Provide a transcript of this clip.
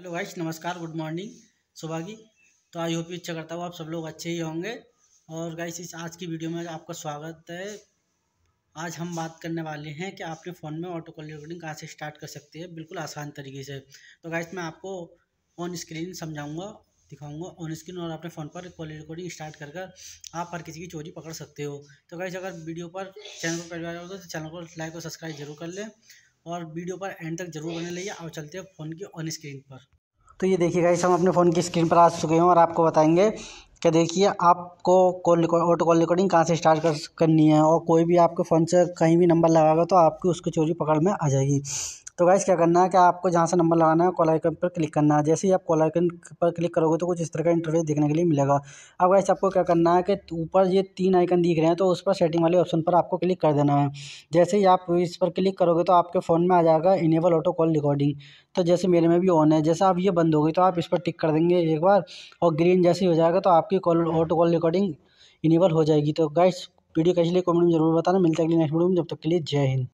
hello वाइस नमस्कार good morning सुबह की तो आई होप इच्छा करता हूँ आप सब लोग अच्छे ही होंगे और गाइस इस आज की वीडियो में आपका स्वागत है आज हम बात करने वाले हैं कि आपने फ़ोन में ऑटो कॉल रिकॉर्डिंग कहाँ से स्टार्ट कर सकते हैं बिल्कुल आसान तरीके से तो गाइस मैं आपको ऑन स्क्रीन समझाऊँगा दिखाऊंगा ऑन स्क्रीन और अपने फ़ोन पर कॉल रिकॉर्डिंग स्टार्ट कर कर आप हर किसी की चोरी पकड़ सकते हो तो गाइस अगर वीडियो पर चैनल पर परिवार हो तो चैनल को लाइक और सब्सक्राइब जरूर कर लें और वीडियो पर एंड तक जरूर बने लीजिए और चलते हैं फ़ोन की ऑन स्क्रीन पर तो ये देखिए गाइस हम अपने फ़ोन की स्क्रीन पर आ चुके हैं और आपको बताएंगे कि देखिए आपको कॉल ऑटो कॉल रिकॉर्डिंग कहाँ से स्टार्ट कर करनी है और कोई भी आपके फ़ोन से कहीं भी नंबर लगाएगा तो आपकी उसकी चोरी पकड़ में आ जाएगी तो गाइस क्या करना है कि आपको जहाँ से नंबर लगाना है कॉल आइकन पर क्लिक करना है जैसे ही आप कॉल आइकन पर क्लिक करोगे तो कुछ इस तरह का इंटरफेस देखने के लिए मिलेगा अब गाइस आपको क्या करना है कि ऊपर ये तीन आइकन दिख रहे हैं तो उस पर सेटिंग वाले ऑप्शन पर आपको क्लिक कर देना है जैसे ही आप इस पर क्लिक करोगे तो आपके फ़ोन में आ जाएगा इनेबल ऑटो कॉल रिकॉर्डिंग तो जैसे मेरे में भी ऑन है जैसे आप ये बंद होगी तो आप इस पर टिक कर देंगे एक बार और ग्रीन जैसे हो जाएगा तो आपकी call auto call recording enable हो जाएगी तो गाइस वीडियो कैसे लिए कमेंट में जरूर बताना मिलता है अगली नेक्स्ट वीडियो में जब तक के लिए जय हिंद